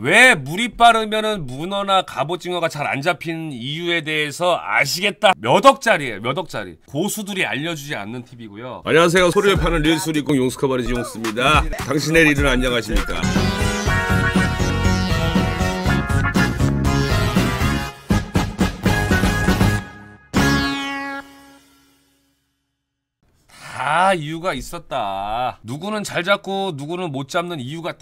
왜 물이 빠르면 문어나 갑오징어가 잘 안 잡힌 이유에 대해서 아시겠다. 몇 억짜리예요, 몇 억짜리. 고수들이 알려주지 않는 팁이고요. 안녕하세요, 소리를 파는 릴수리공 용스커버리 지용스입니다. 당신의 릴은 안녕하십니까? 다 이유가 있었다. 누구는 잘 잡고 누구는 못 잡는 이유가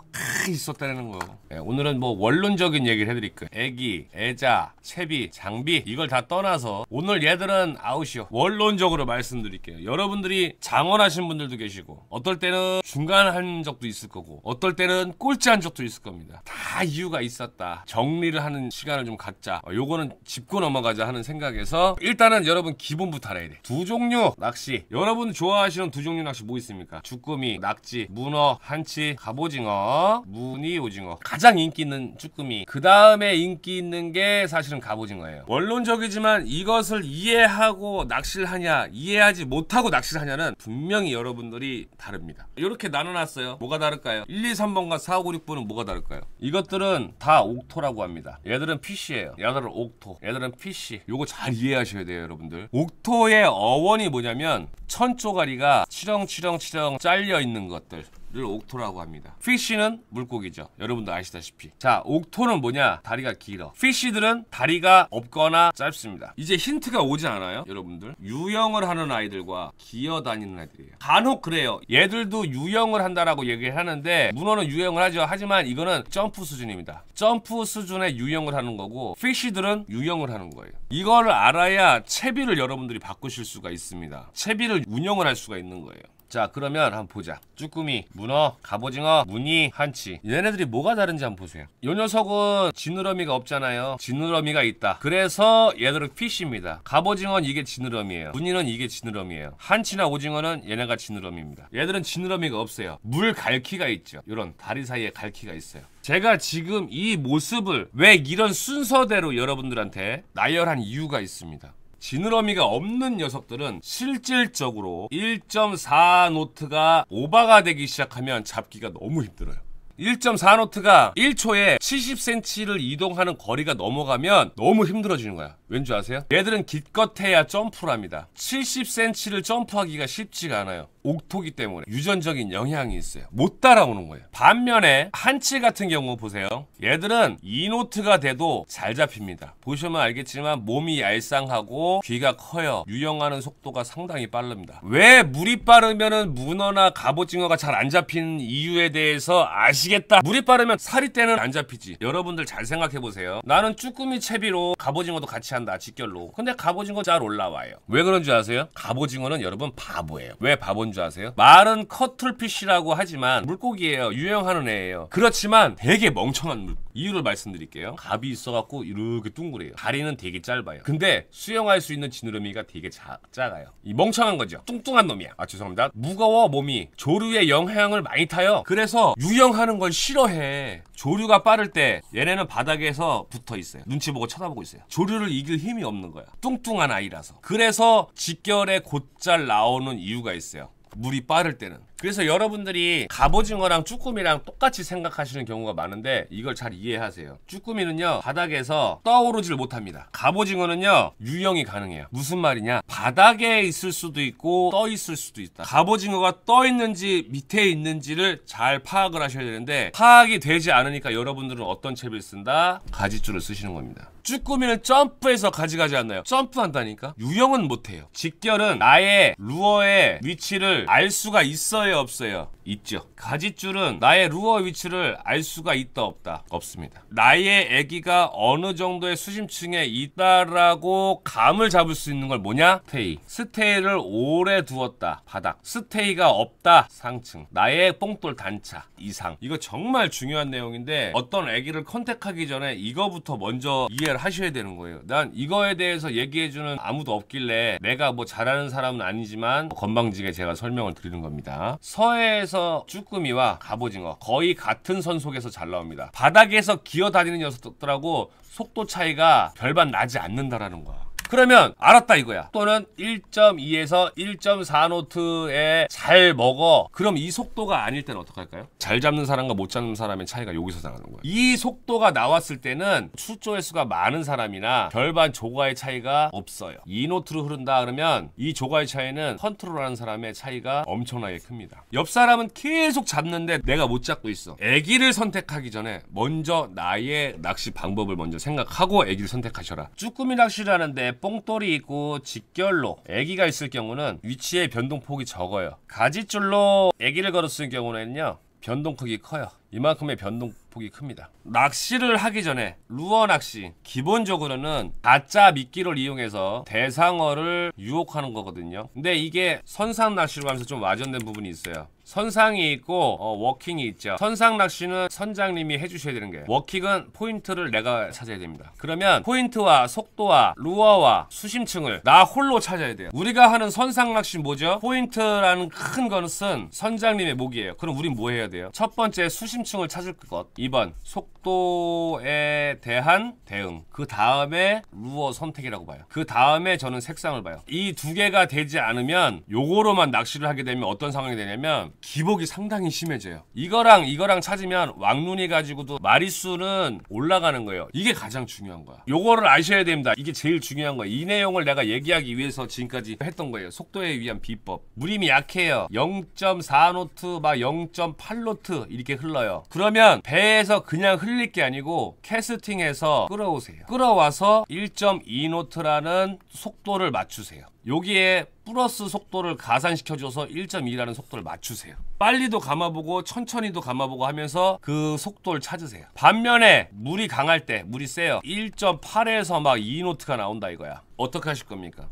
있었다는 거. 예, 오늘은 뭐 원론적인 얘기를 해드릴게요. 애기, 애자, 채비, 장비 이걸 다 떠나서 오늘 얘들은 아웃이요. 원론적으로 말씀드릴게요. 여러분들이 장원하신 분들도 계시고 어떨 때는 중간 한 적도 있을 거고 어떨 때는 꼴찌 한 적도 있을 겁니다. 다 이유가 있었다. 정리를 하는 시간을 좀 갖자. 어, 요거는 짚고 넘어가자 하는 생각에서 일단은 여러분 기본부터 알아야 돼. 두 종류 낚시. 여러분 좋아하시는 두 종류 낚시 뭐 있습니까? 주꾸미, 낙지, 문어, 한치, 갑오징어, 무늬 오징어 가장 인기 있는 쭈꾸미 그 다음에 인기 있는 게 사실은 갑오징어예요 원론적이지만 이것을 이해하고 낚시를 하냐 이해하지 못하고 낚시를 하냐는 분명히 여러분들이 다릅니다 이렇게 나눠놨어요 뭐가 다를까요? 1, 2, 3번과 4, 5, 6번은 뭐가 다를까요? 이것들은 다 옥토라고 합니다 얘들은 피쉬예요 얘들은 옥토 얘들은 피쉬 요거 잘 이해하셔야 돼요 여러분들 옥토의 어원이 뭐냐면 천조가리가 치렁치렁치렁 잘려 있는 것들 를 옥토라고 합니다. 피쉬는 물고기죠. 여러분도 아시다시피. 자, 옥토는 뭐냐? 다리가 길어. 피쉬들은 다리가 없거나 짧습니다. 이제 힌트가 오지 않아요? 여러분들. 유영을 하는 아이들과 기어다니는 아이들이에요. 간혹 그래요. 얘들도 유영을 한다라고 얘기를 하는데 문어는 유영을 하죠. 하지만 이거는 점프 수준입니다. 점프 수준의 유영을 하는 거고 피쉬들은 유영을 하는 거예요. 이걸 알아야 채비를 여러분들이 바꾸실 수가 있습니다. 채비를 운영을 할 수가 있는 거예요. 자 그러면 한번 보자 쭈꾸미, 문어, 갑오징어, 무늬, 한치 얘네들이 뭐가 다른지 한번 보세요 요 녀석은 지느러미가 없잖아요 지느러미가 있다 그래서 얘들은 피쉬입니다 갑오징어는 이게 지느러미예요 무늬는 이게 지느러미예요 한치나 오징어는 얘네가 지느러미입니다 얘들은 지느러미가 없어요 물 갈퀴가 있죠 요런 다리 사이에 갈퀴가 있어요 제가 지금 이 모습을 왜 이런 순서대로 여러분들한테 나열한 이유가 있습니다 지느러미가 없는 녀석들은 실질적으로 1.4 노트가 오바가 되기 시작하면 잡기가 너무 힘들어요. 1.4 노트가 1초에 70cm를 이동하는 거리가 넘어가면 너무 힘들어지는 거야. 왠지 아세요? 얘들은 기껏해야 점프를합니다 70cm를 점프하기가 쉽지가 않아요. 옥토기 때문에 유전적인 영향이 있어요. 못 따라오는 거예요. 반면에 한치 같은 경우 보세요. 얘들은 이노트가 돼도 잘 잡힙니다. 보시면 알겠지만 몸이 얄쌍하고 귀가 커요. 유영하는 속도가 상당히 빠릅니다. 왜 물이 빠르면 문어나 갑오징어가 잘 안 잡힌 이유에 대해서 아시겠다. 물이 빠르면 살이 때는 안 잡히지. 여러분들 잘 생각해 보세요. 나는 쭈꾸미 채비로 갑오징어도 같이 한다. 직결로. 근데 갑오징어 잘 올라와요. 왜 그런 줄 아세요? 갑오징어는 여러분 바보예요. 왜 바보인 줄 아세요? 말은 커틀피쉬라고 하지만 물고기예요. 유형하는 애예요. 그렇지만 되게 멍청한 물고기. 이유를 말씀드릴게요. 갑이 있어갖고 이렇게 둥그래요. 다리는 되게 짧아요. 근데 수영할 수 있는 지느러미가 되게 자, 작아요. 이 멍청한 거죠. 뚱뚱한 놈이야. 아 죄송합니다. 무거워 몸이. 조류의 영향을 많이 타요. 그래서 유영하는 걸 싫어해. 조류가 빠를 때 얘네는 바닥에서 붙어 있어요. 눈치 보고 쳐다보고 있어요. 조류를 이길 힘이 없는 거야. 뚱뚱한 아이라서. 그래서 직결에 곧잘 나오는 이유가 있어요. 물이 빠를 때는 그래서 여러분들이 갑오징어랑 쭈꾸미랑 똑같이 생각하시는 경우가 많은데 이걸 잘 이해하세요 쭈꾸미는요 바닥에서 떠오르질 못합니다 갑오징어는요 유형이 가능해요 무슨 말이냐 바닥에 있을 수도 있고 떠 있을 수도 있다 갑오징어가 떠 있는지 밑에 있는지를 잘 파악을 하셔야 되는데 파악이 되지 않으니까 여러분들은 어떤 채비를 쓴다? 가지줄을 쓰시는 겁니다 쭈꾸미를 점프해서 가져가지 않나요? 점프한다니까? 유형은 못해요. 직결은 나의 루어의 위치를 알 수가 있어요 없어요? 있죠. 가지줄은 나의 루어 위치를 알 수가 있다 없다? 없습니다. 나의 애기가 어느 정도의 수심층에 있다라고 감을 잡을 수 있는 걸 뭐냐? 스테이. 스테이를 오래 두었다. 바닥. 스테이가 없다. 상층. 나의 뽕돌 단차. 이상. 이거 정말 중요한 내용인데 어떤 애기를 컨택하기 전에 이거부터 먼저 이해를 이해를 하셔야 되는 거예요. 난 이거에 대해서 얘기해주는 아무도 없길래 내가 뭐 잘하는 사람은 아니지만 건방지게 제가 설명을 드리는 겁니다. 서해에서 쭈꾸미와 갑오징어 거의 같은 선 속에서 잘 나옵니다. 바닥에서 기어다니는 녀석들하고 속도 차이가 별반 나지 않는다라는 거야. 그러면 알았다 이거야. 또는 1.2에서 1.4노트에 잘 먹어. 그럼 이 속도가 아닐 때는 어떡할까요? 잘 잡는 사람과 못 잡는 사람의 차이가 여기서 나가는 거예요. 이 속도가 나왔을 때는 출조의 수가 많은 사람이나 절반 조과의 차이가 없어요. 2노트로 흐른다 그러면 이조과의 차이는 컨트롤하는 사람의 차이가 엄청나게 큽니다. 옆 사람은 계속 잡는데 내가 못 잡고 있어. 애기를 선택하기 전에 먼저 나의 낚시 방법을 먼저 생각하고 애기를 선택하셔라. 쭈꾸미 낚시를 하는데 뽕돌이 있고 직결로 애기가 있을 경우는 위치의 변동폭이 적어요. 가지줄로 애기를 걸었을 경우는요. 에 변동 크기 커요. 이만큼의 변동폭이 큽니다. 낚시를 하기 전에 루어 낚시 기본적으로는 가짜 미끼를 이용해서 대상어를 유혹하는 거거든요. 근데 이게 선상 낚시로 하면서 좀 와전된 부분이 있어요. 선상이 있고 어, 워킹이 있죠 선상 낚시는 선장님이 해주셔야 되는 게 워킹은 포인트를 내가 찾아야 됩니다 그러면 포인트와 속도와 루어와 수심층을 나 홀로 찾아야 돼요 우리가 하는 선상 낚시 뭐죠? 포인트라는 큰 것은 선장님의 목이에요 그럼 우린 뭐 해야 돼요? 첫 번째 수심 호심층을 찾을 것 2번 속도에 대한 대응 그 다음에 루어 선택이라고 봐요 그 다음에 저는 색상을 봐요 이 두 개가 되지 않으면 요거로만 낚시를 하게 되면 어떤 상황이 되냐면 기복이 상당히 심해져요 이거랑 이거랑 찾으면 왕눈이 가지고도 마리수는 올라가는 거예요 이게 가장 중요한 거야 요거를 아셔야 됩니다 이게 제일 중요한 거야 이 내용을 내가 얘기하기 위해서 지금까지 했던 거예요 속도에 위한 비법 무림이 약해요 0.4노트 막 0.8노트 이렇게 흘러요 끓어요. 그러면 배에서 그냥 흘릴 게 아니고 캐스팅해서 끌어오세요끌어와서 1.2노트라는 속도를 맞추세요. 여기에 플러스 속도를 가산시켜줘서 1.2라는 속도를 맞추세요. 빨리도 감아보고 천천히도 감아보고 하면서 그 속도를 찾으세요. 반면에 물이 강할 때 물이 세요. 1.8에서 막 2노트가 나온다 이거야. 어떻게 하실 겁니까?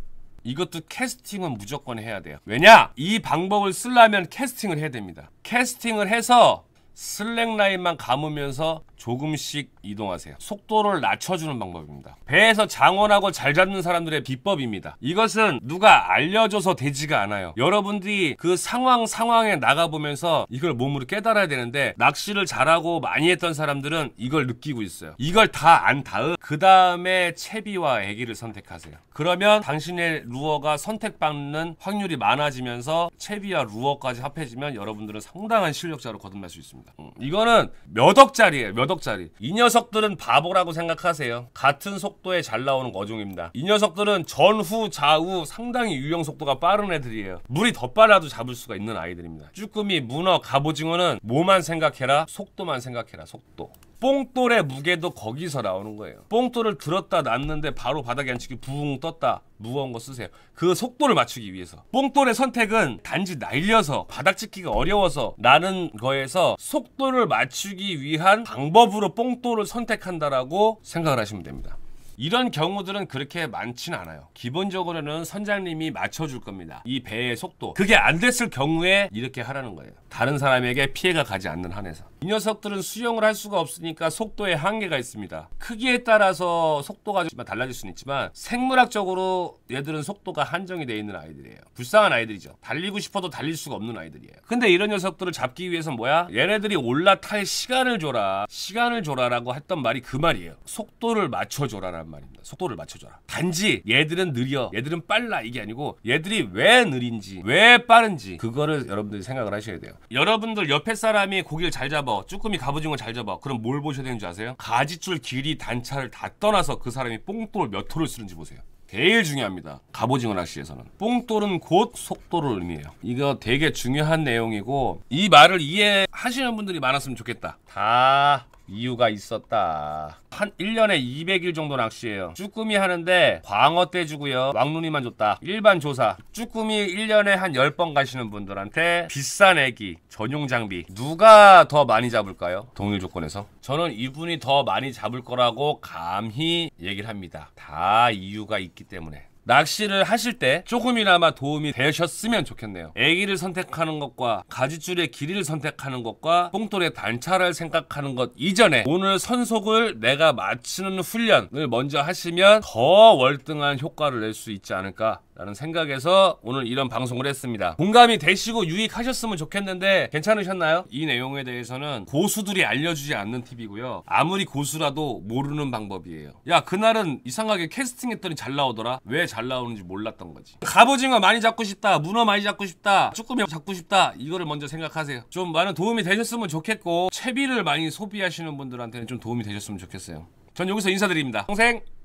이것도 캐스팅은 무조건 해야 돼요. 왜냐? 이 방법을 쓰려면 캐스팅을 해야 됩니다. 캐스팅을 해서 슬랙라인만 감으면서 조금씩 이동하세요. 속도를 낮춰주는 방법입니다. 배에서 장원하고 잘 잡는 사람들의 비법입니다. 이것은 누가 알려줘서 되지가 않아요. 여러분들이 그 상황 상황에 나가보면서 이걸 몸으로 깨달아야 되는데 낚시를 잘하고 많이 했던 사람들은 이걸 느끼고 있어요. 이걸 다 안 다음 그 다음에 채비와 애기를 선택하세요. 그러면 당신의 루어가 선택받는 확률이 많아지면서 채비와 루어까지 합해지면 여러분들은 상당한 실력자로 거듭날 수 있습니다. 음, 이거는 몇 억짜리예요. 몇 억짜리. 이 녀석 녀석들은 바보라고 생각하세요. 같은 속도에 잘 나오는 어종입니다. 이 녀석들은 전후 좌우 상당히 유형 속도가 빠른 애들이에요. 물이 더 빨라도 잡을 수가 있는 아이들입니다. 쭈꾸미, 문어, 갑오징어는 뭐만 생각해라 속도만 생각해라 속도. 뽕돌의 무게도 거기서 나오는 거예요. 뽕돌을 들었다 놨는데 바로 바닥에 앉히기 부웅 떴다. 무거운 거 쓰세요. 그 속도를 맞추기 위해서. 뽕돌의 선택은 단지 날려서 바닥 찍기가 어려워서 라는 거에서 속도를 맞추기 위한 방법으로 뽕돌을 선택한다라고 생각을 하시면 됩니다. 이런 경우들은 그렇게 많진 않아요. 기본적으로는 선장님이 맞춰줄 겁니다. 이 배의 속도. 그게 안 됐을 경우에 이렇게 하라는 거예요. 다른 사람에게 피해가 가지 않는 한에서. 이 녀석들은 수영을 할 수가 없으니까 속도에 한계가 있습니다. 크기에 따라서 속도가 달라질 수는 있지만 생물학적으로 얘들은 속도가 한정이 되어 있는 아이들이에요. 불쌍한 아이들이죠. 달리고 싶어도 달릴 수가 없는 아이들이에요. 근데 이런 녀석들을 잡기 위해서 뭐야? 얘네들이 올라탈 시간을 줘라. 시간을 줘라라고 했던 말이 그 말이에요. 속도를 맞춰줘라라는 말입니다. 속도를 맞춰줘라. 단지 얘들은 느려, 얘들은 빨라 이게 아니고 얘들이 왜 느린지, 왜 빠른지 그거를 여러분들이 생각을 하셔야 돼요. 여러분들 옆에 사람이 고기를 잘 잡아 가 쭈꾸미 갑오징어 잘 잡아. 그럼 뭘 보셔야 되는지 아세요? 가지줄 길이 단차를 다 떠나서 그 사람이 뽕돌 몇 호를 쓰는지 보세요. 제일 중요합니다. 갑오징어 낚시에서는 뽕돌은 곧 속도를 의미해요. 이거 되게 중요한 내용이고 이 말을 이해하시는 분들이 많았으면 좋겠다. 다 이유가 있었다. 한 1년에 200일 정도 낚시해요. 쭈꾸미 하는데 광어 떼주고요. 왕눈이만 줬다. 일반 조사. 쭈꾸미 1년에 한 10번 가시는 분들한테 비싼 애기, 전용 장비. 누가 더 많이 잡을까요? 동일 조건에서. 저는 이분이 더 많이 잡을 거라고 감히 얘기를 합니다. 다 이유가 있기 때문에. 낚시를 하실 때 조금이나마 도움이 되셨으면 좋겠네요. 애기를 선택하는 것과 가지줄의 길이를 선택하는 것과 똥돌의 단차를 생각하는 것 이전에 오늘 선속을 내가 맞추는 훈련을 먼저 하시면 더 월등한 효과를 낼 수 있지 않을까 라는 생각에서 오늘 이런 방송을 했습니다. 공감이 되시고 유익하셨으면 좋겠는데 괜찮으셨나요? 이 내용에 대해서는 고수들이 알려주지 않는 팁이고요. 아무리 고수라도 모르는 방법이에요. 야 그날은 이상하게 캐스팅했더니 잘 나오더라. 왜 잘 나오는지 몰랐던 거지. 갑오징어 많이 잡고 싶다. 문어 많이 잡고 싶다. 쭈꾸미 잡고 싶다. 이거를 먼저 생각하세요. 좀 많은 도움이 되셨으면 좋겠고 채비를 많이 소비하시는 분들한테는 좀 도움이 되셨으면 좋겠어요. 전 여기서 인사드립니다. 동생